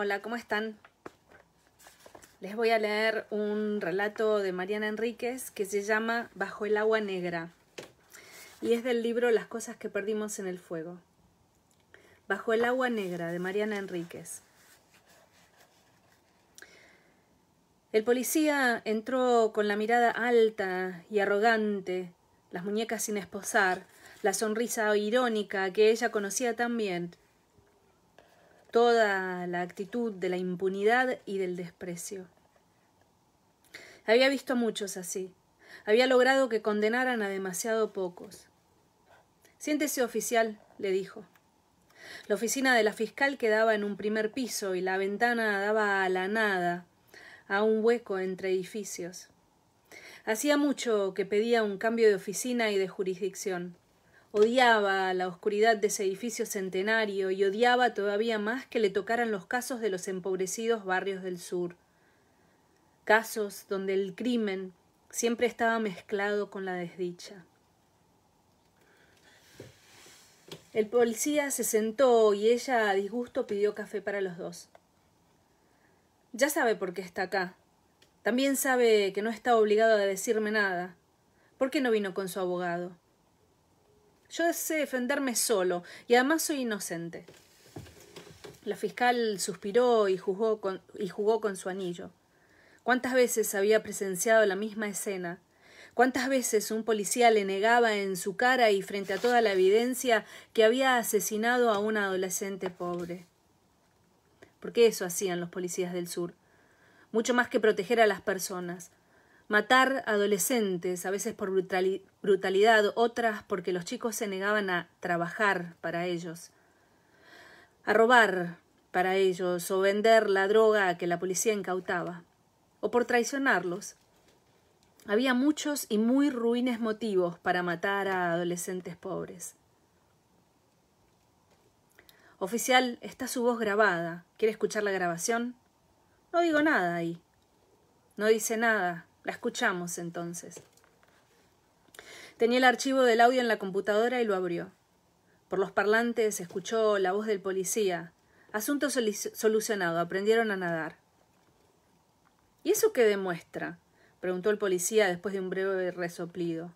Hola, ¿cómo están? Les voy a leer un relato de Mariana Enríquez que se llama Bajo el agua negra y es del libro Las cosas que perdimos en el fuego. Bajo el agua negra de Mariana Enríquez. El policía entró con la mirada alta y arrogante, las muñecas sin esposar, la sonrisa irónica que ella conocía tan bien toda la actitud de la impunidad y del desprecio. Había visto a muchos así. Había logrado que condenaran a demasiado pocos. Siéntese oficial, le dijo. La oficina de la fiscal quedaba en un primer piso y la ventana daba a la nada, a un hueco entre edificios. Hacía mucho que pedía un cambio de oficina y de jurisdicción. Odiaba la oscuridad de ese edificio centenario y odiaba todavía más que le tocaran los casos de los empobrecidos barrios del sur. Casos donde el crimen siempre estaba mezclado con la desdicha. El policía se sentó y ella a disgusto pidió café para los dos. Ya sabe por qué está acá. También sabe que no está obligado a decirme nada. ¿Por qué no vino con su abogado? Yo sé defenderme solo y además soy inocente. La fiscal suspiró y, jugó con, y jugó con su anillo. ¿Cuántas veces había presenciado la misma escena? ¿Cuántas veces un policía le negaba en su cara y frente a toda la evidencia que había asesinado a un adolescente pobre? ¿Por qué eso hacían los policías del sur. Mucho más que proteger a las personas, matar adolescentes, a veces por brutalidad, otras porque los chicos se negaban a trabajar para ellos, a robar para ellos o vender la droga que la policía incautaba, o por traicionarlos. Había muchos y muy ruines motivos para matar a adolescentes pobres. Oficial, está su voz grabada. ¿Quiere escuchar la grabación? No digo nada ahí. No dice nada, la escuchamos entonces. Tenía el archivo del audio en la computadora y lo abrió. Por los parlantes escuchó la voz del policía. Asunto solucionado, aprendieron a nadar. ¿Y eso qué demuestra? preguntó el policía después de un breve resoplido.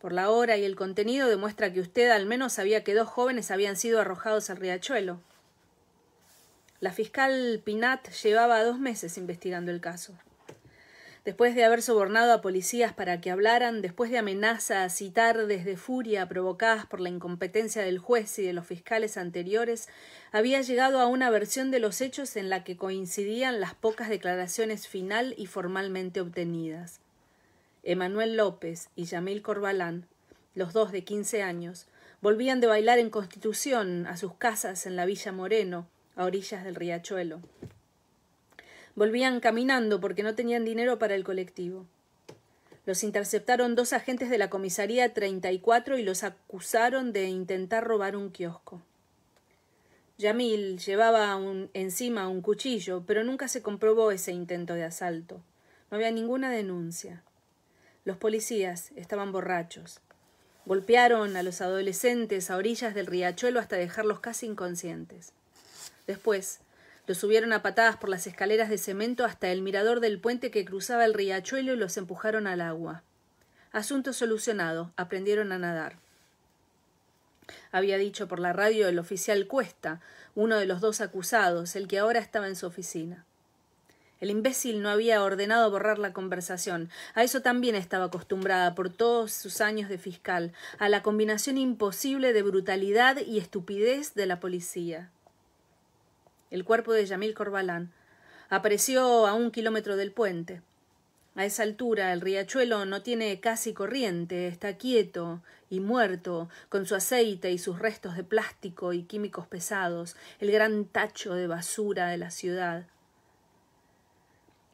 Por la hora y el contenido demuestra que usted al menos sabía que dos jóvenes habían sido arrojados al riachuelo. La fiscal Pinat llevaba dos meses investigando el caso después de haber sobornado a policías para que hablaran, después de amenazas y tardes de furia provocadas por la incompetencia del juez y de los fiscales anteriores, había llegado a una versión de los hechos en la que coincidían las pocas declaraciones final y formalmente obtenidas. Emanuel López y Yamil Corbalán, los dos de quince años, volvían de bailar en Constitución a sus casas en la Villa Moreno, a orillas del riachuelo. Volvían caminando porque no tenían dinero para el colectivo. Los interceptaron dos agentes de la comisaría 34 y los acusaron de intentar robar un kiosco. Yamil llevaba encima un cuchillo, pero nunca se comprobó ese intento de asalto. No había ninguna denuncia. Los policías estaban borrachos. Golpearon a los adolescentes a orillas del riachuelo hasta dejarlos casi inconscientes. Después los subieron a patadas por las escaleras de cemento hasta el mirador del puente que cruzaba el riachuelo y los empujaron al agua. Asunto solucionado. Aprendieron a nadar. Había dicho por la radio el oficial Cuesta, uno de los dos acusados, el que ahora estaba en su oficina. El imbécil no había ordenado borrar la conversación. A eso también estaba acostumbrada por todos sus años de fiscal, a la combinación imposible de brutalidad y estupidez de la policía. El cuerpo de Yamil Corbalán apareció a un kilómetro del puente. A esa altura el riachuelo no tiene casi corriente, está quieto y muerto, con su aceite y sus restos de plástico y químicos pesados, el gran tacho de basura de la ciudad.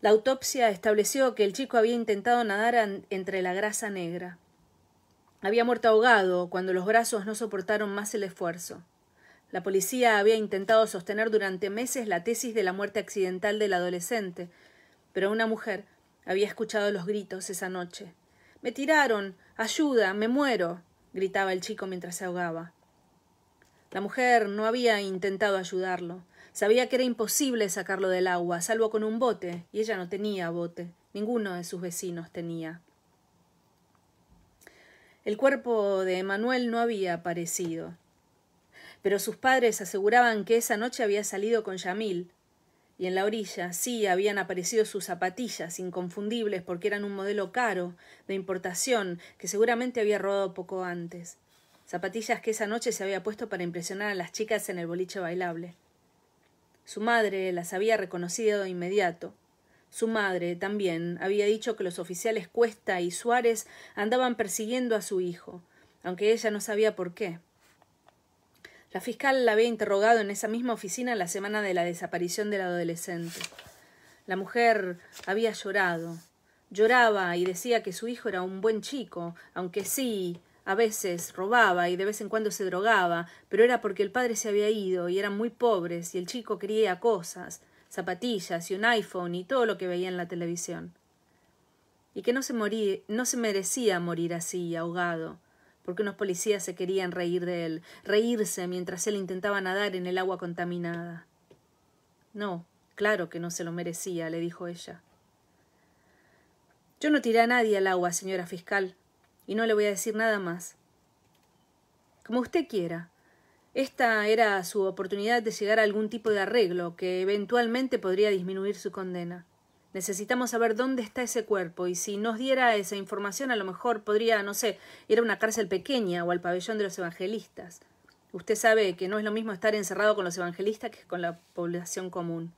La autopsia estableció que el chico había intentado nadar entre la grasa negra. Había muerto ahogado cuando los brazos no soportaron más el esfuerzo. La policía había intentado sostener durante meses la tesis de la muerte accidental del adolescente, pero una mujer había escuchado los gritos esa noche. Me tiraron. ayuda. me muero. gritaba el chico mientras se ahogaba. La mujer no había intentado ayudarlo. Sabía que era imposible sacarlo del agua, salvo con un bote, y ella no tenía bote. Ninguno de sus vecinos tenía. El cuerpo de Emanuel no había aparecido pero sus padres aseguraban que esa noche había salido con Yamil. Y en la orilla, sí, habían aparecido sus zapatillas, inconfundibles porque eran un modelo caro, de importación, que seguramente había rodado poco antes. Zapatillas que esa noche se había puesto para impresionar a las chicas en el boliche bailable. Su madre las había reconocido de inmediato. Su madre también había dicho que los oficiales Cuesta y Suárez andaban persiguiendo a su hijo, aunque ella no sabía por qué. La fiscal la había interrogado en esa misma oficina la semana de la desaparición del adolescente. La mujer había llorado. Lloraba y decía que su hijo era un buen chico, aunque sí, a veces robaba y de vez en cuando se drogaba, pero era porque el padre se había ido y eran muy pobres y el chico quería cosas, zapatillas y un iPhone y todo lo que veía en la televisión. Y que no se, moría, no se merecía morir así, ahogado, porque unos policías se querían reír de él, reírse mientras él intentaba nadar en el agua contaminada. No, claro que no se lo merecía, le dijo ella. Yo no tiré a nadie al agua, señora fiscal, y no le voy a decir nada más. Como usted quiera. Esta era su oportunidad de llegar a algún tipo de arreglo que eventualmente podría disminuir su condena. Necesitamos saber dónde está ese cuerpo y si nos diera esa información a lo mejor podría, no sé, ir a una cárcel pequeña o al pabellón de los evangelistas. Usted sabe que no es lo mismo estar encerrado con los evangelistas que con la población común.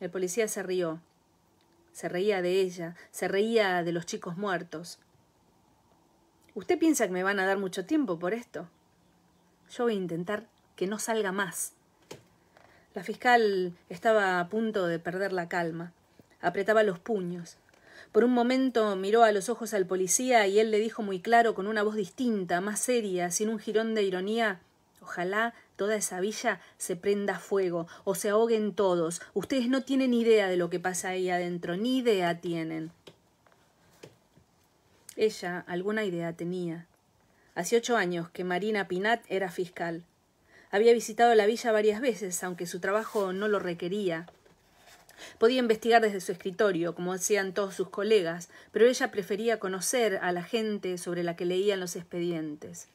El policía se rió. Se reía de ella, se reía de los chicos muertos. ¿Usted piensa que me van a dar mucho tiempo por esto? Yo voy a intentar que no salga más, la fiscal estaba a punto de perder la calma. Apretaba los puños. Por un momento miró a los ojos al policía y él le dijo muy claro, con una voz distinta, más seria, sin un jirón de ironía Ojalá toda esa villa se prenda fuego o se ahoguen todos. Ustedes no tienen idea de lo que pasa ahí adentro, ni idea tienen. Ella alguna idea tenía. Hace ocho años que Marina Pinat era fiscal. Había visitado la villa varias veces, aunque su trabajo no lo requería. Podía investigar desde su escritorio, como hacían todos sus colegas, pero ella prefería conocer a la gente sobre la que leían los expedientes.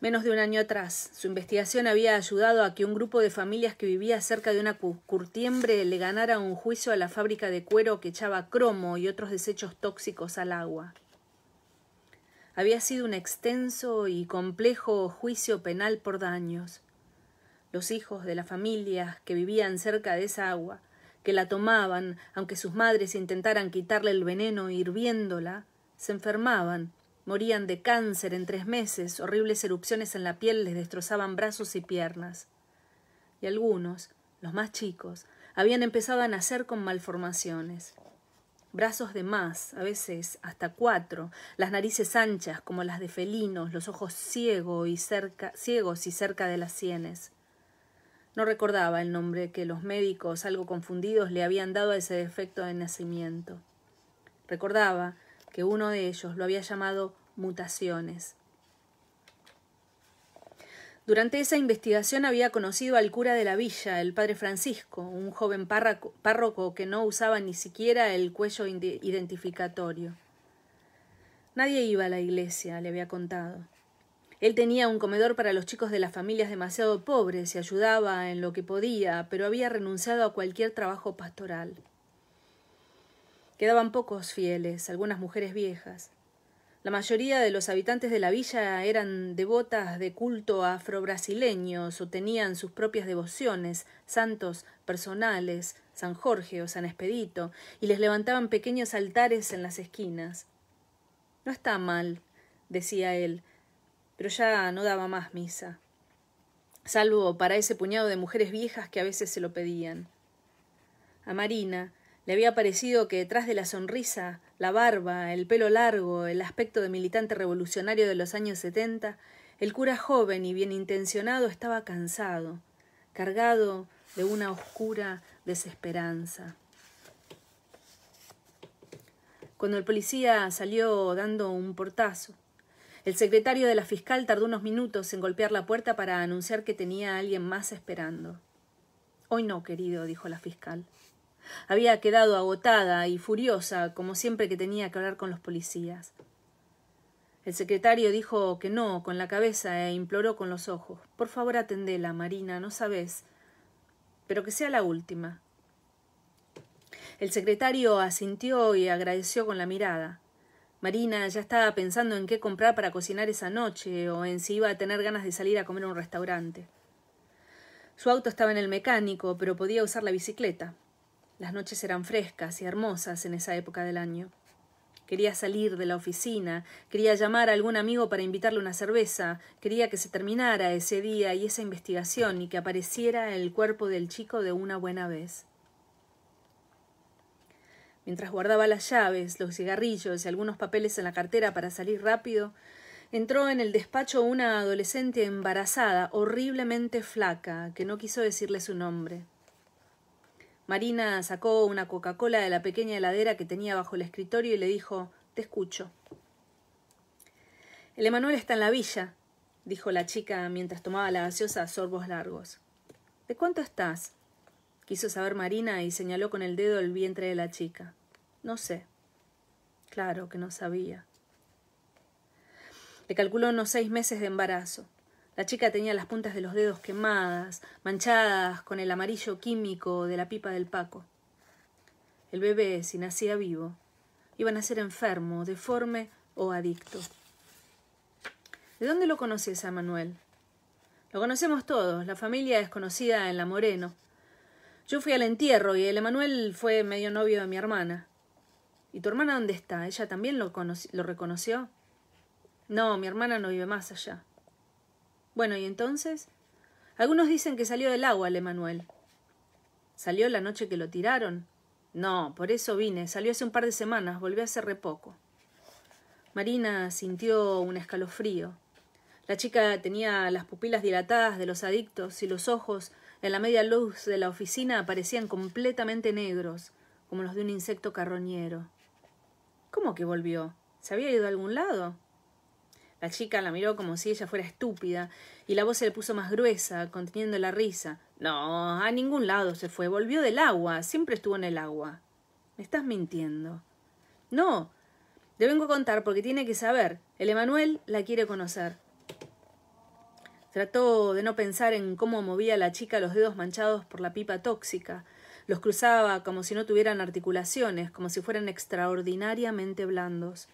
Menos de un año atrás, su investigación había ayudado a que un grupo de familias que vivía cerca de una curtiembre le ganara un juicio a la fábrica de cuero que echaba cromo y otros desechos tóxicos al agua había sido un extenso y complejo juicio penal por daños. Los hijos de las familias que vivían cerca de esa agua, que la tomaban, aunque sus madres intentaran quitarle el veneno hirviéndola, se enfermaban, morían de cáncer en tres meses, horribles erupciones en la piel les destrozaban brazos y piernas. Y algunos, los más chicos, habían empezado a nacer con malformaciones brazos de más, a veces hasta cuatro, las narices anchas como las de felinos, los ojos y cerca, ciegos y cerca de las sienes. No recordaba el nombre que los médicos, algo confundidos, le habían dado a ese defecto de nacimiento. Recordaba que uno de ellos lo había llamado mutaciones, durante esa investigación había conocido al cura de la villa, el padre Francisco, un joven párroco que no usaba ni siquiera el cuello identificatorio. Nadie iba a la iglesia, le había contado. Él tenía un comedor para los chicos de las familias demasiado pobres y ayudaba en lo que podía, pero había renunciado a cualquier trabajo pastoral. Quedaban pocos fieles, algunas mujeres viejas. La mayoría de los habitantes de la villa eran devotas de culto afrobrasileños o tenían sus propias devociones, santos personales, San Jorge o San Expedito, y les levantaban pequeños altares en las esquinas. No está mal, decía él, pero ya no daba más misa, salvo para ese puñado de mujeres viejas que a veces se lo pedían. A Marina, le había parecido que detrás de la sonrisa, la barba, el pelo largo, el aspecto de militante revolucionario de los años setenta, el cura joven y bien intencionado estaba cansado, cargado de una oscura desesperanza. Cuando el policía salió dando un portazo, el secretario de la fiscal tardó unos minutos en golpear la puerta para anunciar que tenía a alguien más esperando. Hoy no, querido, dijo la fiscal. Había quedado agotada y furiosa, como siempre que tenía que hablar con los policías. El secretario dijo que no con la cabeza e imploró con los ojos. Por favor, atendela, Marina, no sabes. Pero que sea la última. El secretario asintió y agradeció con la mirada. Marina ya estaba pensando en qué comprar para cocinar esa noche o en si iba a tener ganas de salir a comer a un restaurante. Su auto estaba en el mecánico, pero podía usar la bicicleta. Las noches eran frescas y hermosas en esa época del año. Quería salir de la oficina, quería llamar a algún amigo para invitarle una cerveza, quería que se terminara ese día y esa investigación y que apareciera el cuerpo del chico de una buena vez. Mientras guardaba las llaves, los cigarrillos y algunos papeles en la cartera para salir rápido, entró en el despacho una adolescente embarazada, horriblemente flaca, que no quiso decirle su nombre. Marina sacó una Coca-Cola de la pequeña heladera que tenía bajo el escritorio y le dijo Te escucho. El Emanuel está en la villa, dijo la chica mientras tomaba la gaseosa a sorbos largos. ¿De cuánto estás? quiso saber Marina y señaló con el dedo el vientre de la chica. No sé. Claro que no sabía. Le calculó unos seis meses de embarazo. La chica tenía las puntas de los dedos quemadas, manchadas con el amarillo químico de la pipa del Paco. El bebé, si nacía vivo, iba a ser enfermo, deforme o adicto. ¿De dónde lo conoces a Manuel? Lo conocemos todos, la familia es conocida en La Moreno. Yo fui al entierro y el Emanuel fue medio novio de mi hermana. ¿Y tu hermana dónde está? ¿Ella también lo, lo reconoció? No, mi hermana no vive más allá. Bueno, ¿y entonces? Algunos dicen que salió del agua el Emanuel. ¿Salió la noche que lo tiraron? No, por eso vine. Salió hace un par de semanas. Volvió hace re poco. Marina sintió un escalofrío. La chica tenía las pupilas dilatadas de los adictos y los ojos, en la media luz de la oficina, aparecían completamente negros, como los de un insecto carroñero. ¿Cómo que volvió? ¿Se había ido a algún lado? La chica la miró como si ella fuera estúpida, y la voz se le puso más gruesa, conteniendo la risa. No, a ningún lado se fue, volvió del agua, siempre estuvo en el agua. Me estás mintiendo. No, le vengo a contar porque tiene que saber. El Emanuel la quiere conocer. Trató de no pensar en cómo movía la chica los dedos manchados por la pipa tóxica. Los cruzaba como si no tuvieran articulaciones, como si fueran extraordinariamente blandos.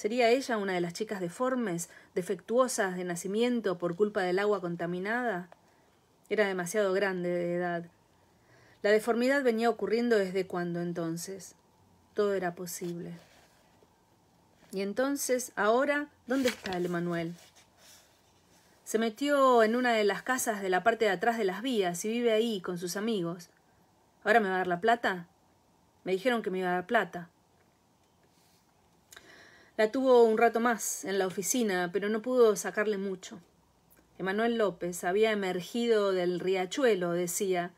¿Sería ella una de las chicas deformes, defectuosas de nacimiento por culpa del agua contaminada? Era demasiado grande de edad. La deformidad venía ocurriendo desde cuando entonces. Todo era posible. Y entonces, ahora, ¿dónde está el Manuel? Se metió en una de las casas de la parte de atrás de las vías y vive ahí con sus amigos. ¿Ahora me va a dar la plata? Me dijeron que me iba a dar plata. La tuvo un rato más en la oficina, pero no pudo sacarle mucho. Emanuel López había emergido del riachuelo, decía.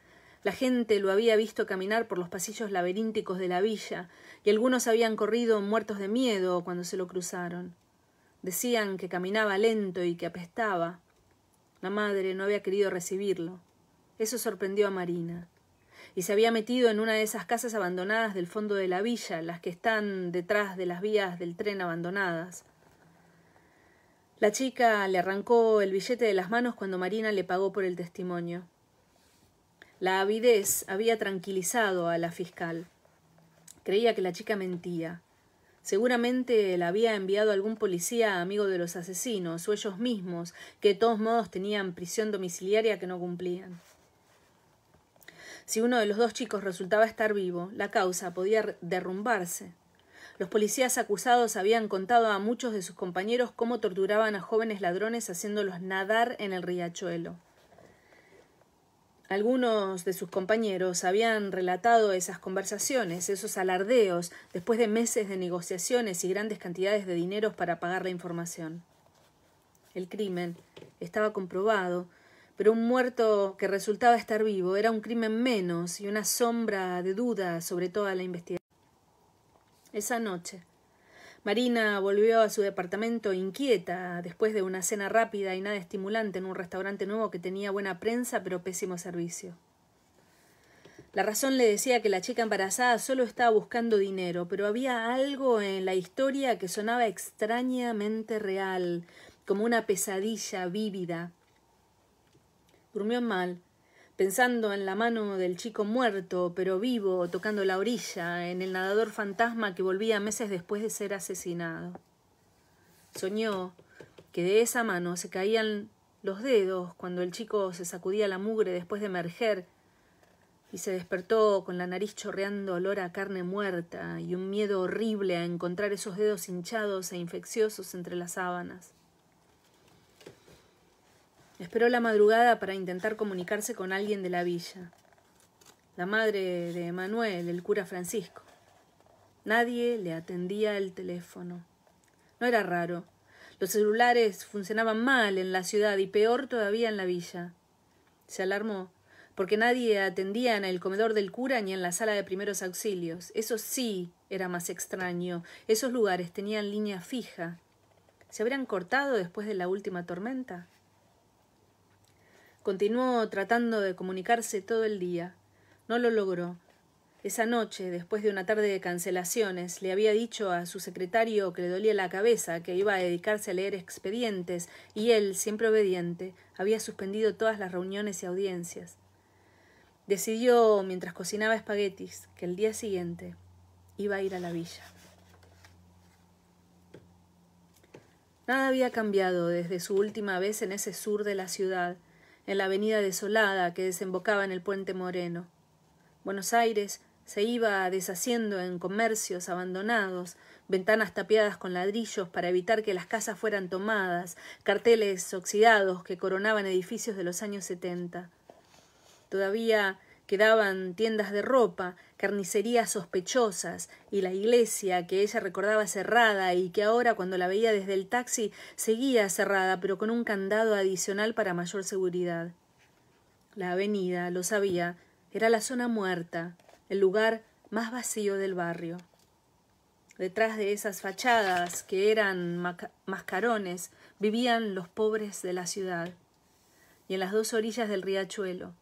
La gente lo había visto caminar por los pasillos laberínticos de la villa, y algunos habían corrido muertos de miedo cuando se lo cruzaron. Decían que caminaba lento y que apestaba. La madre no había querido recibirlo. Eso sorprendió a Marina y se había metido en una de esas casas abandonadas del fondo de la villa, las que están detrás de las vías del tren abandonadas. La chica le arrancó el billete de las manos cuando Marina le pagó por el testimonio. La avidez había tranquilizado a la fiscal. Creía que la chica mentía. Seguramente la había enviado algún policía amigo de los asesinos, o ellos mismos, que de todos modos tenían prisión domiciliaria que no cumplían. Si uno de los dos chicos resultaba estar vivo, la causa podía derrumbarse. Los policías acusados habían contado a muchos de sus compañeros cómo torturaban a jóvenes ladrones haciéndolos nadar en el riachuelo. Algunos de sus compañeros habían relatado esas conversaciones, esos alardeos, después de meses de negociaciones y grandes cantidades de dinero para pagar la información. El crimen estaba comprobado pero un muerto que resultaba estar vivo era un crimen menos y una sombra de duda sobre toda la investigación. Esa noche, Marina volvió a su departamento inquieta después de una cena rápida y nada estimulante en un restaurante nuevo que tenía buena prensa pero pésimo servicio. La razón le decía que la chica embarazada solo estaba buscando dinero, pero había algo en la historia que sonaba extrañamente real, como una pesadilla vívida, Durmió mal, pensando en la mano del chico muerto, pero vivo, tocando la orilla, en el nadador fantasma que volvía meses después de ser asesinado. Soñó que de esa mano se caían los dedos cuando el chico se sacudía la mugre después de emerger y se despertó con la nariz chorreando olor a carne muerta y un miedo horrible a encontrar esos dedos hinchados e infecciosos entre las sábanas. Esperó la madrugada para intentar comunicarse con alguien de la villa. La madre de Manuel, el cura Francisco. Nadie le atendía el teléfono. No era raro. Los celulares funcionaban mal en la ciudad y peor todavía en la villa. Se alarmó, porque nadie atendía en el comedor del cura ni en la sala de primeros auxilios. Eso sí era más extraño. Esos lugares tenían línea fija. ¿Se habrían cortado después de la última tormenta? Continuó tratando de comunicarse todo el día. No lo logró. Esa noche, después de una tarde de cancelaciones, le había dicho a su secretario que le dolía la cabeza, que iba a dedicarse a leer expedientes, y él, siempre obediente, había suspendido todas las reuniones y audiencias. Decidió, mientras cocinaba espaguetis, que el día siguiente iba a ir a la villa. Nada había cambiado desde su última vez en ese sur de la ciudad, en la avenida desolada que desembocaba en el puente Moreno. Buenos Aires se iba deshaciendo en comercios abandonados, ventanas tapiadas con ladrillos para evitar que las casas fueran tomadas, carteles oxidados que coronaban edificios de los años setenta. Todavía Quedaban tiendas de ropa, carnicerías sospechosas y la iglesia que ella recordaba cerrada y que ahora cuando la veía desde el taxi seguía cerrada pero con un candado adicional para mayor seguridad. La avenida, lo sabía, era la zona muerta, el lugar más vacío del barrio. Detrás de esas fachadas que eran mascarones vivían los pobres de la ciudad y en las dos orillas del riachuelo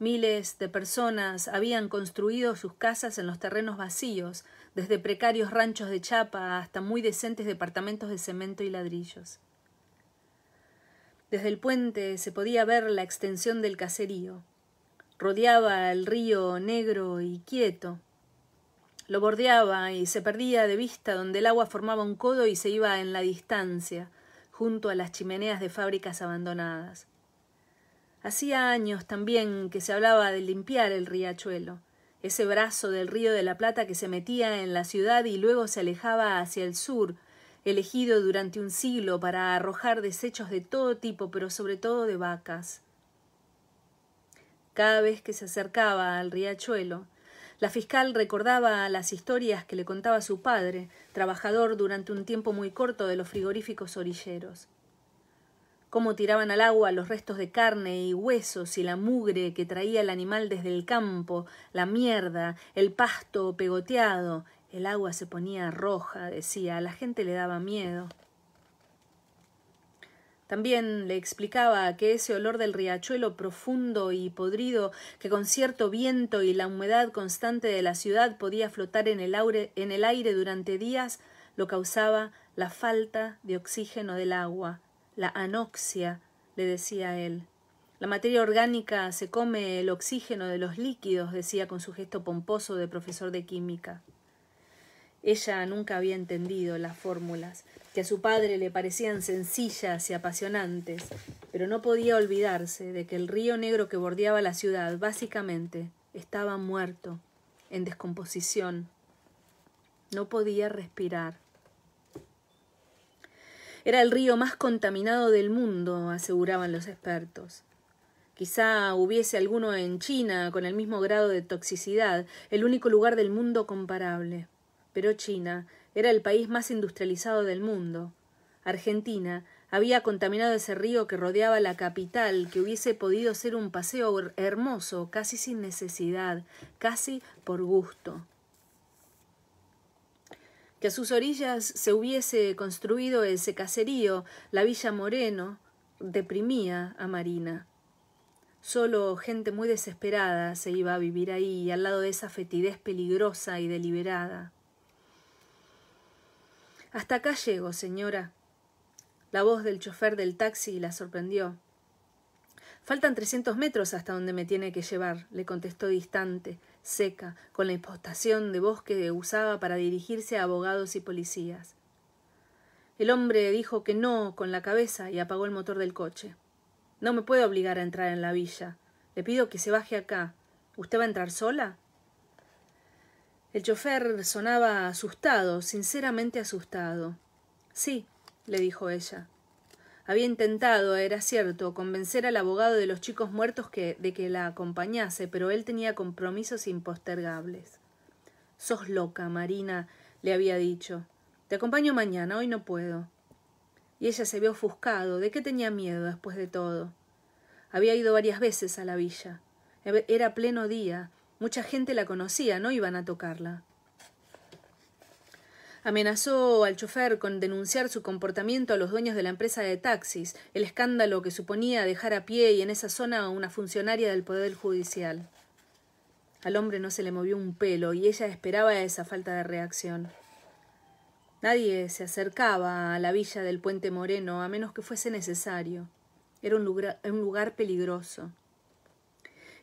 Miles de personas habían construido sus casas en los terrenos vacíos, desde precarios ranchos de chapa hasta muy decentes departamentos de cemento y ladrillos. Desde el puente se podía ver la extensión del caserío. Rodeaba el río negro y quieto. Lo bordeaba y se perdía de vista donde el agua formaba un codo y se iba en la distancia, junto a las chimeneas de fábricas abandonadas. Hacía años también que se hablaba de limpiar el riachuelo, ese brazo del río de la Plata que se metía en la ciudad y luego se alejaba hacia el sur, elegido durante un siglo para arrojar desechos de todo tipo, pero sobre todo de vacas. Cada vez que se acercaba al riachuelo, la fiscal recordaba las historias que le contaba su padre, trabajador durante un tiempo muy corto de los frigoríficos orilleros cómo tiraban al agua los restos de carne y huesos y la mugre que traía el animal desde el campo, la mierda, el pasto pegoteado. El agua se ponía roja, decía, a la gente le daba miedo. También le explicaba que ese olor del riachuelo profundo y podrido que con cierto viento y la humedad constante de la ciudad podía flotar en el, en el aire durante días lo causaba la falta de oxígeno del agua, la anoxia, le decía él. La materia orgánica se come el oxígeno de los líquidos, decía con su gesto pomposo de profesor de química. Ella nunca había entendido las fórmulas, que a su padre le parecían sencillas y apasionantes, pero no podía olvidarse de que el río negro que bordeaba la ciudad básicamente estaba muerto, en descomposición. No podía respirar. Era el río más contaminado del mundo, aseguraban los expertos. Quizá hubiese alguno en China con el mismo grado de toxicidad, el único lugar del mundo comparable. Pero China era el país más industrializado del mundo. Argentina había contaminado ese río que rodeaba la capital, que hubiese podido ser un paseo hermoso, casi sin necesidad, casi por gusto que a sus orillas se hubiese construido ese caserío, la Villa Moreno, deprimía a Marina. Solo gente muy desesperada se iba a vivir ahí, al lado de esa fetidez peligrosa y deliberada. Hasta acá llego, señora. La voz del chofer del taxi la sorprendió. Faltan trescientos metros hasta donde me tiene que llevar, le contestó distante, seca, con la impostación de voz que usaba para dirigirse a abogados y policías. El hombre dijo que no con la cabeza y apagó el motor del coche. No me puede obligar a entrar en la villa. Le pido que se baje acá. ¿Usted va a entrar sola? El chofer sonaba asustado, sinceramente asustado. Sí, le dijo ella. Había intentado, era cierto, convencer al abogado de los chicos muertos que, de que la acompañase, pero él tenía compromisos impostergables. Sos loca, Marina, le había dicho. Te acompaño mañana, hoy no puedo. Y ella se vio ofuscado. ¿De qué tenía miedo después de todo? Había ido varias veces a la villa. Era pleno día. Mucha gente la conocía, no iban a tocarla. Amenazó al chofer con denunciar su comportamiento a los dueños de la empresa de taxis, el escándalo que suponía dejar a pie y en esa zona a una funcionaria del Poder Judicial. Al hombre no se le movió un pelo y ella esperaba esa falta de reacción. Nadie se acercaba a la villa del puente Moreno a menos que fuese necesario. Era un lugar, un lugar peligroso.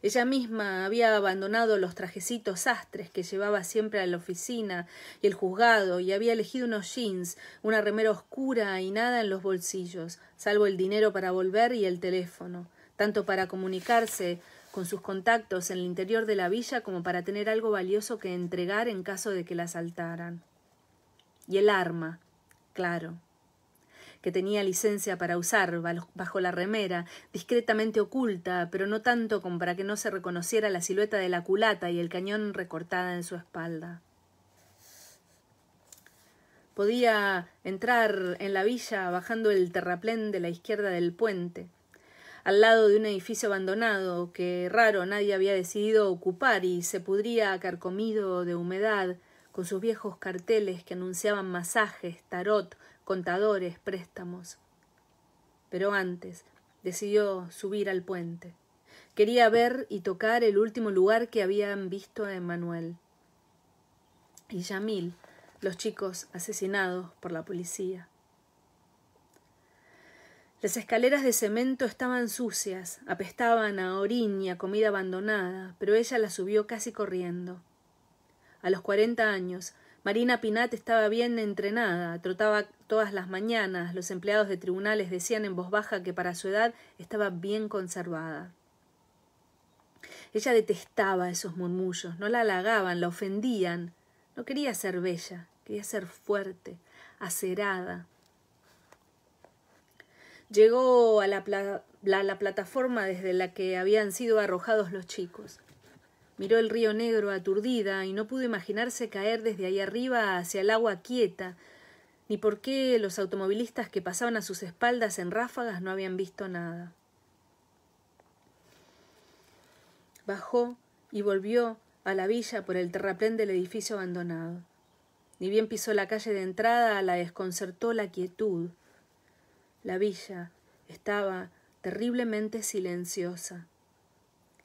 Ella misma había abandonado los trajecitos astres que llevaba siempre a la oficina y el juzgado y había elegido unos jeans, una remera oscura y nada en los bolsillos, salvo el dinero para volver y el teléfono, tanto para comunicarse con sus contactos en el interior de la villa como para tener algo valioso que entregar en caso de que la asaltaran. Y el arma, claro que tenía licencia para usar bajo la remera, discretamente oculta, pero no tanto como para que no se reconociera la silueta de la culata y el cañón recortada en su espalda. Podía entrar en la villa bajando el terraplén de la izquierda del puente, al lado de un edificio abandonado que raro nadie había decidido ocupar y se pudría carcomido de humedad, con sus viejos carteles que anunciaban masajes, tarot, contadores, préstamos. Pero antes decidió subir al puente. Quería ver y tocar el último lugar que habían visto a Emanuel. Y Yamil, los chicos asesinados por la policía. Las escaleras de cemento estaban sucias, apestaban a orín y a comida abandonada, pero ella las subió casi corriendo. A los cuarenta años Marina Pinat estaba bien entrenada, trotaba todas las mañanas, los empleados de tribunales decían en voz baja que para su edad estaba bien conservada. Ella detestaba esos murmullos, no la halagaban, la ofendían. No quería ser bella, quería ser fuerte, acerada. Llegó a la, la plataforma desde la que habían sido arrojados los chicos. Miró el río negro aturdida y no pudo imaginarse caer desde ahí arriba hacia el agua quieta, ni por qué los automovilistas que pasaban a sus espaldas en ráfagas no habían visto nada. Bajó y volvió a la villa por el terraplén del edificio abandonado. Ni bien pisó la calle de entrada, la desconcertó la quietud. La villa estaba terriblemente silenciosa.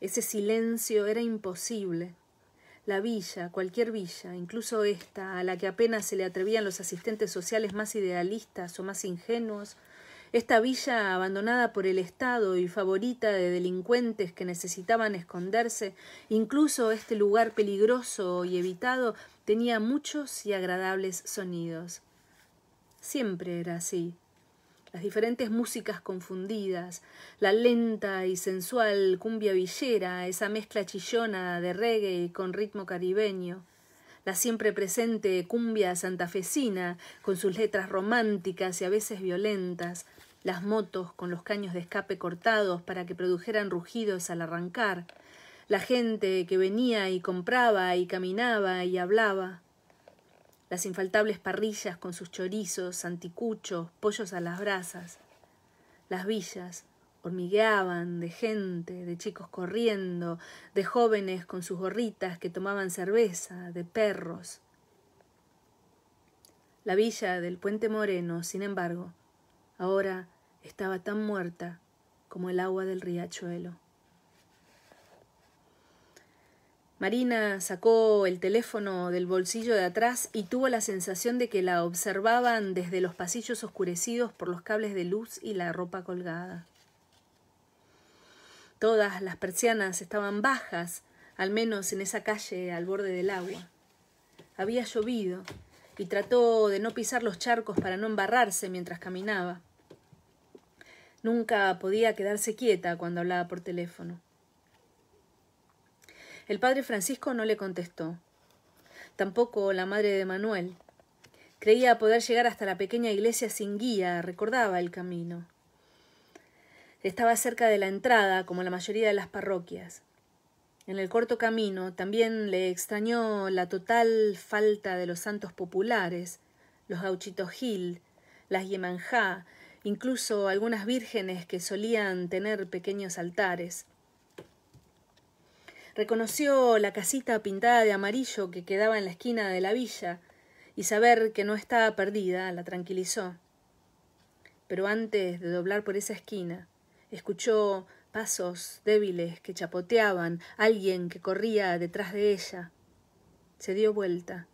Ese silencio era imposible. La villa, cualquier villa, incluso esta, a la que apenas se le atrevían los asistentes sociales más idealistas o más ingenuos, esta villa abandonada por el Estado y favorita de delincuentes que necesitaban esconderse, incluso este lugar peligroso y evitado tenía muchos y agradables sonidos. Siempre era así las diferentes músicas confundidas, la lenta y sensual cumbia villera, esa mezcla chillona de reggae con ritmo caribeño, la siempre presente cumbia santafesina, con sus letras románticas y a veces violentas, las motos con los caños de escape cortados para que produjeran rugidos al arrancar, la gente que venía y compraba y caminaba y hablaba, las infaltables parrillas con sus chorizos, anticuchos, pollos a las brasas. Las villas hormigueaban de gente, de chicos corriendo, de jóvenes con sus gorritas que tomaban cerveza, de perros. La villa del puente Moreno, sin embargo, ahora estaba tan muerta como el agua del riachuelo. Marina sacó el teléfono del bolsillo de atrás y tuvo la sensación de que la observaban desde los pasillos oscurecidos por los cables de luz y la ropa colgada. Todas las persianas estaban bajas, al menos en esa calle al borde del agua. Había llovido y trató de no pisar los charcos para no embarrarse mientras caminaba. Nunca podía quedarse quieta cuando hablaba por teléfono. El padre Francisco no le contestó. Tampoco la madre de Manuel. Creía poder llegar hasta la pequeña iglesia sin guía, recordaba el camino. Estaba cerca de la entrada, como la mayoría de las parroquias. En el corto camino también le extrañó la total falta de los santos populares, los gauchitos Gil, las Yemanjá, incluso algunas vírgenes que solían tener pequeños altares. Reconoció la casita pintada de amarillo que quedaba en la esquina de la villa, y saber que no estaba perdida la tranquilizó. Pero antes de doblar por esa esquina, escuchó pasos débiles que chapoteaban, alguien que corría detrás de ella. Se dio vuelta.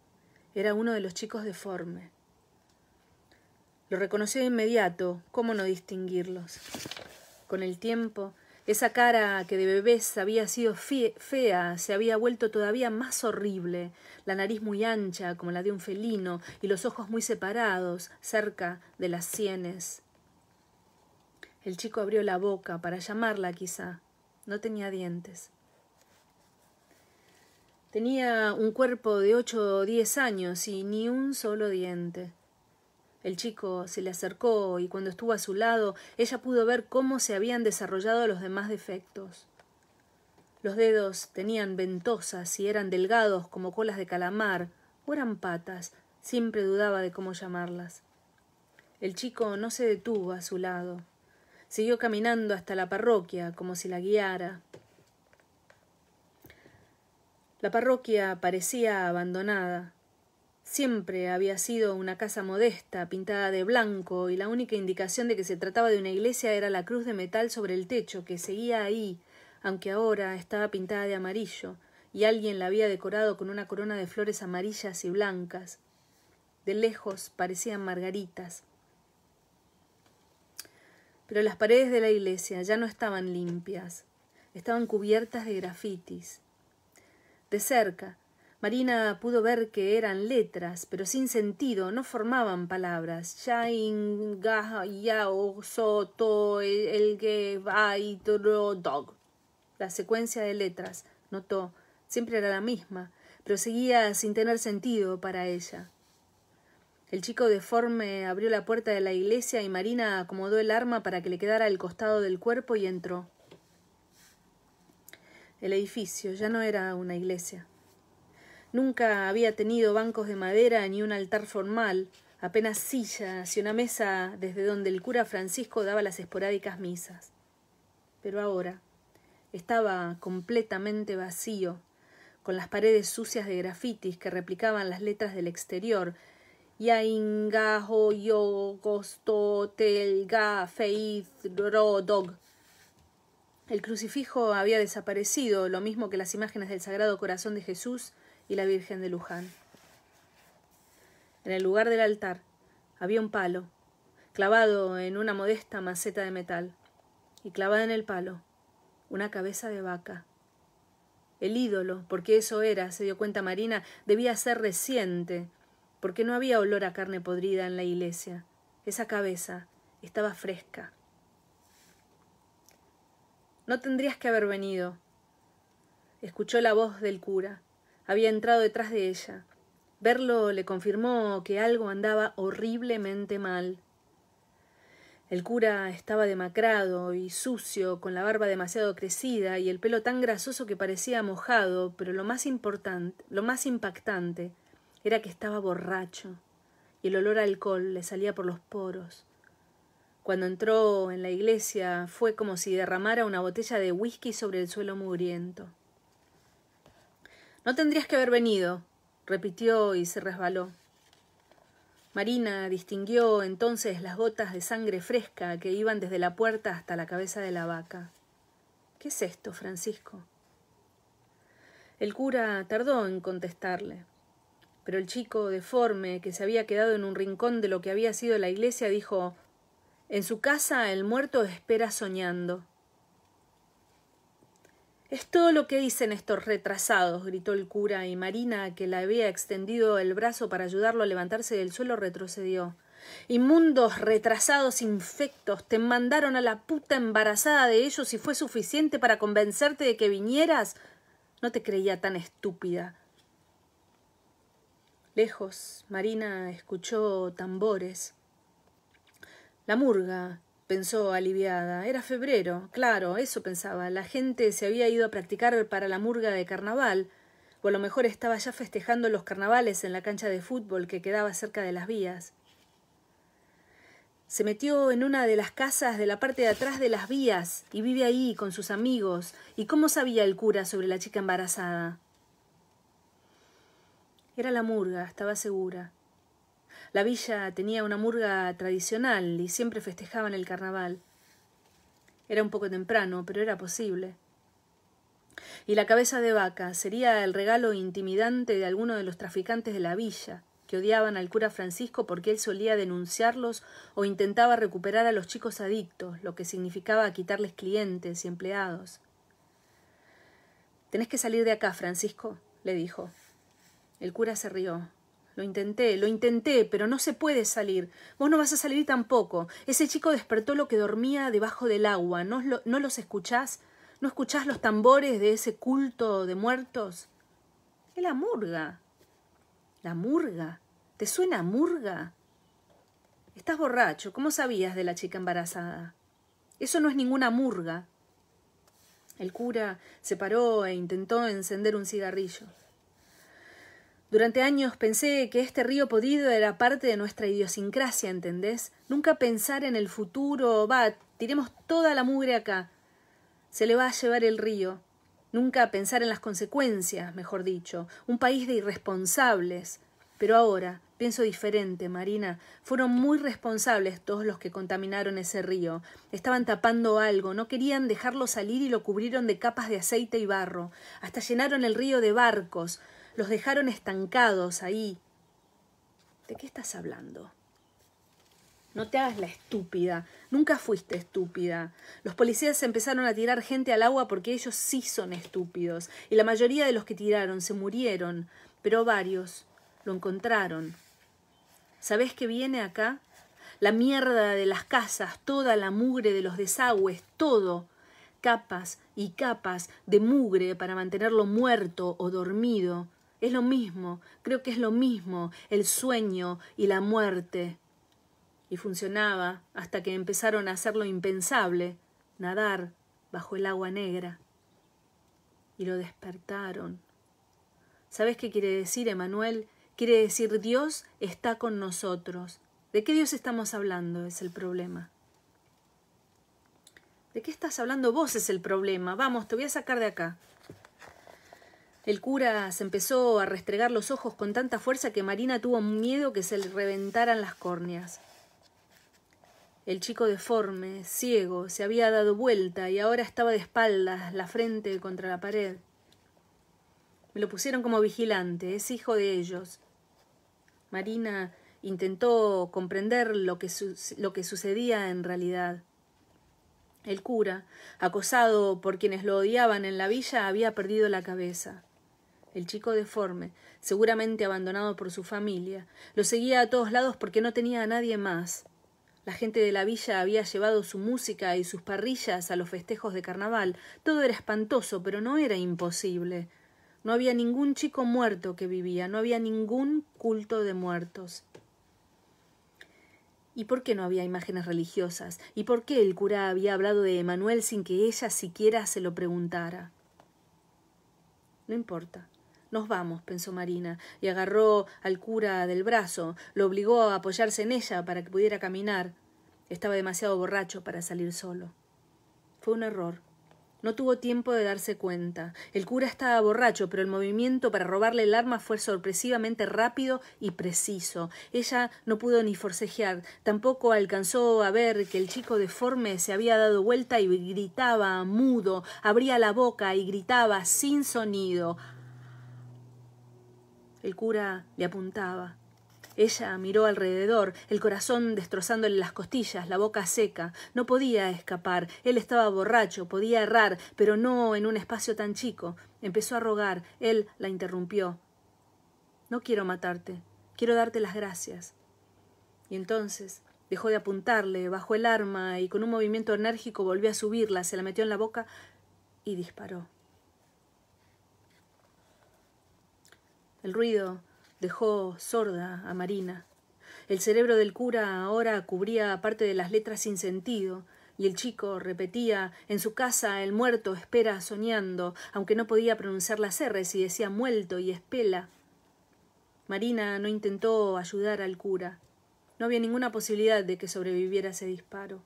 Era uno de los chicos deforme. Lo reconoció de inmediato, cómo no distinguirlos. Con el tiempo, esa cara que de bebés había sido fea se había vuelto todavía más horrible, la nariz muy ancha como la de un felino y los ojos muy separados, cerca de las sienes. El chico abrió la boca para llamarla quizá. No tenía dientes. Tenía un cuerpo de ocho o diez años y ni un solo diente. El chico se le acercó y cuando estuvo a su lado, ella pudo ver cómo se habían desarrollado los demás defectos. Los dedos tenían ventosas y eran delgados como colas de calamar, o eran patas, siempre dudaba de cómo llamarlas. El chico no se detuvo a su lado. Siguió caminando hasta la parroquia, como si la guiara. La parroquia parecía abandonada. Siempre había sido una casa modesta, pintada de blanco, y la única indicación de que se trataba de una iglesia era la cruz de metal sobre el techo, que seguía ahí, aunque ahora estaba pintada de amarillo, y alguien la había decorado con una corona de flores amarillas y blancas. De lejos parecían margaritas. Pero las paredes de la iglesia ya no estaban limpias, estaban cubiertas de grafitis. De cerca, Marina pudo ver que eran letras, pero sin sentido, no formaban palabras. E, el que y dog. La secuencia de letras, notó, siempre era la misma, pero seguía sin tener sentido para ella. El chico deforme abrió la puerta de la iglesia y Marina acomodó el arma para que le quedara al costado del cuerpo y entró. El edificio ya no era una iglesia. Nunca había tenido bancos de madera ni un altar formal, apenas sillas y una mesa desde donde el cura Francisco daba las esporádicas misas. Pero ahora estaba completamente vacío, con las paredes sucias de grafitis que replicaban las letras del exterior, yo, ingajo Gosto, Telga, dog. El crucifijo había desaparecido, lo mismo que las imágenes del Sagrado Corazón de Jesús y la Virgen de Luján. En el lugar del altar había un palo, clavado en una modesta maceta de metal, y clavada en el palo una cabeza de vaca. El ídolo, porque eso era, se dio cuenta Marina, debía ser reciente, porque no había olor a carne podrida en la iglesia. Esa cabeza estaba fresca. No tendrías que haber venido, escuchó la voz del cura había entrado detrás de ella. Verlo le confirmó que algo andaba horriblemente mal. El cura estaba demacrado y sucio, con la barba demasiado crecida y el pelo tan grasoso que parecía mojado, pero lo más importante, lo más impactante, era que estaba borracho, y el olor a alcohol le salía por los poros. Cuando entró en la iglesia fue como si derramara una botella de whisky sobre el suelo mugriento. No tendrías que haber venido, repitió y se resbaló. Marina distinguió entonces las gotas de sangre fresca que iban desde la puerta hasta la cabeza de la vaca. ¿Qué es esto, Francisco? El cura tardó en contestarle, pero el chico deforme que se había quedado en un rincón de lo que había sido la iglesia dijo En su casa el muerto espera soñando. Es todo lo que dicen estos retrasados, gritó el cura, y Marina, que la había extendido el brazo para ayudarlo a levantarse del suelo, retrocedió. Inmundos, retrasados, infectos, te mandaron a la puta embarazada de ellos y fue suficiente para convencerte de que vinieras. No te creía tan estúpida. Lejos, Marina escuchó tambores. La murga pensó aliviada. Era febrero, claro, eso pensaba. La gente se había ido a practicar para la murga de carnaval, o a lo mejor estaba ya festejando los carnavales en la cancha de fútbol que quedaba cerca de las vías. Se metió en una de las casas de la parte de atrás de las vías y vive ahí con sus amigos. ¿Y cómo sabía el cura sobre la chica embarazada? Era la murga, estaba segura. La villa tenía una murga tradicional y siempre festejaban el carnaval. Era un poco temprano, pero era posible. Y la cabeza de vaca sería el regalo intimidante de alguno de los traficantes de la villa, que odiaban al cura Francisco porque él solía denunciarlos o intentaba recuperar a los chicos adictos, lo que significaba quitarles clientes y empleados. Tenés que salir de acá, Francisco, le dijo. El cura se rió. Lo intenté, lo intenté, pero no se puede salir. Vos no vas a salir tampoco. Ese chico despertó lo que dormía debajo del agua. ¿No, los escuchás? ¿No escuchás los tambores de ese culto de muertos? Es la murga. La murga. ¿Te suena murga? Estás borracho. ¿Cómo sabías de la chica embarazada? Eso no es ninguna murga. El cura se paró e intentó encender un cigarrillo. Durante años pensé que este río podido era parte de nuestra idiosincrasia, ¿entendés? Nunca pensar en el futuro, va, tiremos toda la mugre acá. Se le va a llevar el río. Nunca pensar en las consecuencias, mejor dicho. Un país de irresponsables. Pero ahora, pienso diferente, Marina. Fueron muy responsables todos los que contaminaron ese río. Estaban tapando algo, no querían dejarlo salir y lo cubrieron de capas de aceite y barro. Hasta llenaron el río de barcos los dejaron estancados ahí. ¿De qué estás hablando? No te hagas la estúpida. Nunca fuiste estúpida. Los policías empezaron a tirar gente al agua porque ellos sí son estúpidos. Y la mayoría de los que tiraron se murieron. Pero varios lo encontraron. Sabes qué viene acá? La mierda de las casas, toda la mugre de los desagües, todo. Capas y capas de mugre para mantenerlo muerto o dormido es lo mismo, creo que es lo mismo, el sueño y la muerte. Y funcionaba hasta que empezaron a hacer lo impensable, nadar bajo el agua negra. Y lo despertaron. ¿Sabes qué quiere decir, Emanuel? Quiere decir Dios está con nosotros. ¿De qué Dios estamos hablando? Es el problema. ¿De qué estás hablando vos? Es el problema. Vamos, te voy a sacar de acá. El cura se empezó a restregar los ojos con tanta fuerza que Marina tuvo miedo que se le reventaran las córneas. El chico deforme, ciego, se había dado vuelta y ahora estaba de espaldas, la frente contra la pared. Me lo pusieron como vigilante, es hijo de ellos. Marina intentó comprender lo lo que sucedía en realidad. El cura, acosado por quienes lo odiaban en la villa, había perdido la cabeza el chico deforme, seguramente abandonado por su familia, lo seguía a todos lados porque no tenía a nadie más. La gente de la villa había llevado su música y sus parrillas a los festejos de carnaval. Todo era espantoso, pero no era imposible. No había ningún chico muerto que vivía, no había ningún culto de muertos. ¿Y por qué no había imágenes religiosas? ¿Y por qué el cura había hablado de Emanuel sin que ella siquiera se lo preguntara? No importa, nos vamos, pensó Marina, y agarró al cura del brazo, lo obligó a apoyarse en ella para que pudiera caminar. Estaba demasiado borracho para salir solo. Fue un error. No tuvo tiempo de darse cuenta. El cura estaba borracho, pero el movimiento para robarle el arma fue sorpresivamente rápido y preciso. Ella no pudo ni forcejear, tampoco alcanzó a ver que el chico deforme se había dado vuelta y gritaba mudo, abría la boca y gritaba sin sonido. El cura le apuntaba. Ella miró alrededor, el corazón destrozándole las costillas, la boca seca. No podía escapar. Él estaba borracho, podía errar, pero no en un espacio tan chico. Empezó a rogar. Él la interrumpió. No quiero matarte. Quiero darte las gracias. Y entonces dejó de apuntarle, bajó el arma y con un movimiento enérgico volvió a subirla, se la metió en la boca y disparó. El ruido dejó sorda a Marina. El cerebro del cura ahora cubría parte de las letras sin sentido, y el chico repetía en su casa el muerto espera soñando, aunque no podía pronunciar las R y decía muerto y espela. Marina no intentó ayudar al cura. No había ninguna posibilidad de que sobreviviera ese disparo.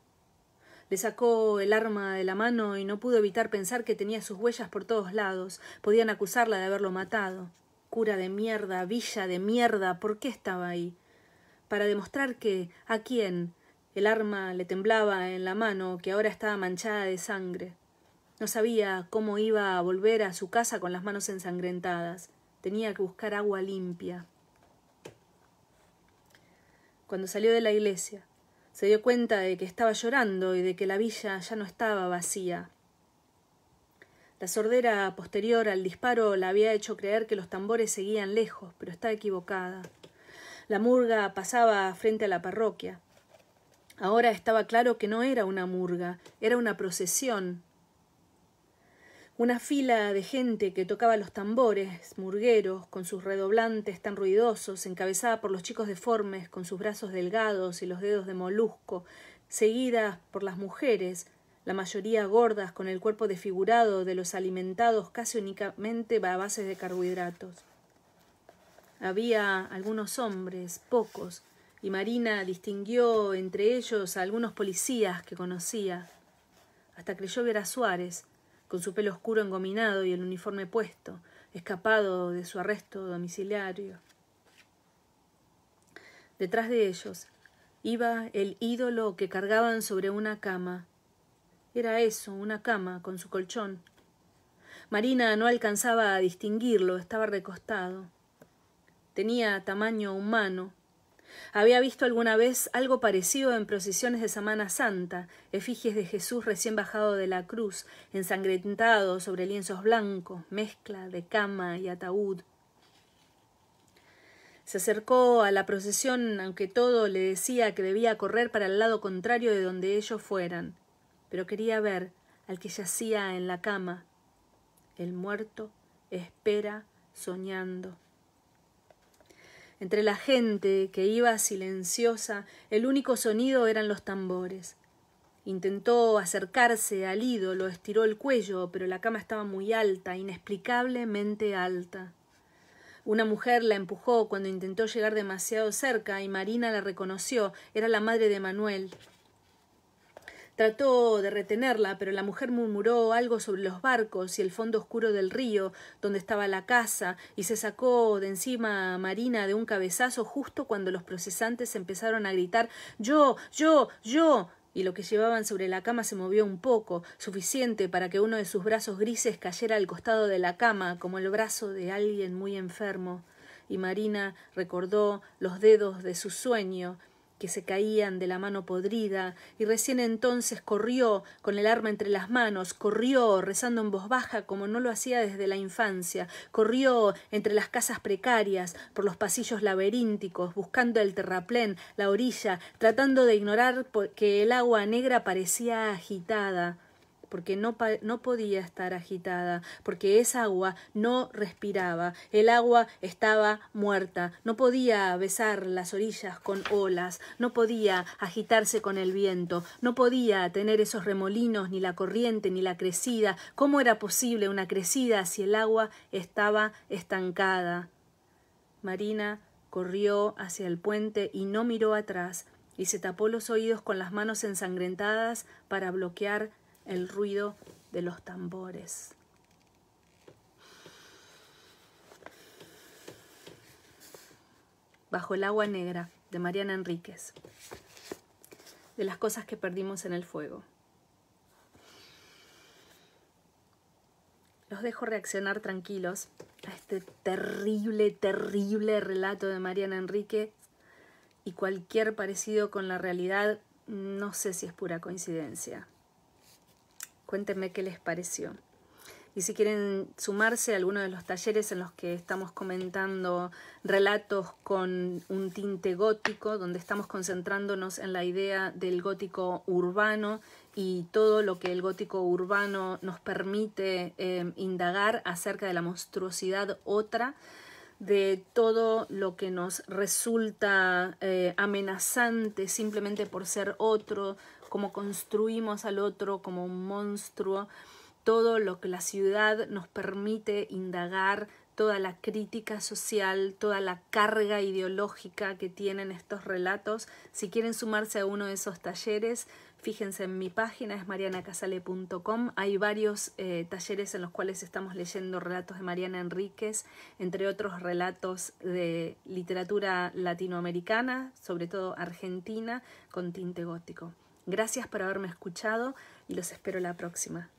Le sacó el arma de la mano y no pudo evitar pensar que tenía sus huellas por todos lados. Podían acusarla de haberlo matado cura de mierda, villa de mierda, ¿por qué estaba ahí? Para demostrar que, ¿a quién? El arma le temblaba en la mano, que ahora estaba manchada de sangre. No sabía cómo iba a volver a su casa con las manos ensangrentadas. Tenía que buscar agua limpia. Cuando salió de la iglesia, se dio cuenta de que estaba llorando y de que la villa ya no estaba vacía. La sordera posterior al disparo la había hecho creer que los tambores seguían lejos, pero está equivocada. La murga pasaba frente a la parroquia. Ahora estaba claro que no era una murga, era una procesión. Una fila de gente que tocaba los tambores, murgueros, con sus redoblantes tan ruidosos, encabezada por los chicos deformes, con sus brazos delgados y los dedos de molusco, seguidas por las mujeres, la mayoría gordas, con el cuerpo desfigurado de los alimentados casi únicamente a bases de carbohidratos. Había algunos hombres, pocos, y Marina distinguió entre ellos a algunos policías que conocía. Hasta creyó ver a Suárez, con su pelo oscuro engominado y el uniforme puesto, escapado de su arresto domiciliario. Detrás de ellos iba el ídolo que cargaban sobre una cama, era eso, una cama, con su colchón. Marina no alcanzaba a distinguirlo, estaba recostado. Tenía tamaño humano. Había visto alguna vez algo parecido en procesiones de Semana Santa, efigies de Jesús recién bajado de la cruz, ensangrentado sobre lienzos blancos, mezcla de cama y ataúd. Se acercó a la procesión, aunque todo le decía que debía correr para el lado contrario de donde ellos fueran pero quería ver al que yacía en la cama. El muerto espera soñando. Entre la gente que iba silenciosa, el único sonido eran los tambores. Intentó acercarse al lo estiró el cuello, pero la cama estaba muy alta, inexplicablemente alta. Una mujer la empujó cuando intentó llegar demasiado cerca y Marina la reconoció. Era la madre de Manuel. Trató de retenerla, pero la mujer murmuró algo sobre los barcos y el fondo oscuro del río donde estaba la casa, y se sacó de encima a Marina de un cabezazo justo cuando los procesantes empezaron a gritar Yo, yo, yo y lo que llevaban sobre la cama se movió un poco, suficiente para que uno de sus brazos grises cayera al costado de la cama, como el brazo de alguien muy enfermo. Y Marina recordó los dedos de su sueño que se caían de la mano podrida, y recién entonces corrió, con el arma entre las manos, corrió, rezando en voz baja como no lo hacía desde la infancia, corrió entre las casas precarias, por los pasillos laberínticos, buscando el terraplén, la orilla, tratando de ignorar que el agua negra parecía agitada porque no, no podía estar agitada, porque esa agua no respiraba, el agua estaba muerta, no podía besar las orillas con olas, no podía agitarse con el viento, no podía tener esos remolinos, ni la corriente, ni la crecida. ¿Cómo era posible una crecida si el agua estaba estancada? Marina corrió hacia el puente y no miró atrás, y se tapó los oídos con las manos ensangrentadas para bloquear el ruido de los tambores. Bajo el agua negra, de Mariana Enríquez. De las cosas que perdimos en el fuego. Los dejo reaccionar tranquilos a este terrible, terrible relato de Mariana Enríquez y cualquier parecido con la realidad no sé si es pura coincidencia. Cuéntenme qué les pareció. Y si quieren sumarse a alguno de los talleres en los que estamos comentando relatos con un tinte gótico, donde estamos concentrándonos en la idea del gótico urbano y todo lo que el gótico urbano nos permite eh, indagar acerca de la monstruosidad otra, de todo lo que nos resulta eh, amenazante simplemente por ser otro, cómo construimos al otro como un monstruo, todo lo que la ciudad nos permite indagar, toda la crítica social, toda la carga ideológica que tienen estos relatos. Si quieren sumarse a uno de esos talleres, Fíjense en mi página, es marianacasale.com. Hay varios eh, talleres en los cuales estamos leyendo relatos de Mariana Enríquez, entre otros relatos de literatura latinoamericana, sobre todo argentina, con tinte gótico. Gracias por haberme escuchado y los espero la próxima.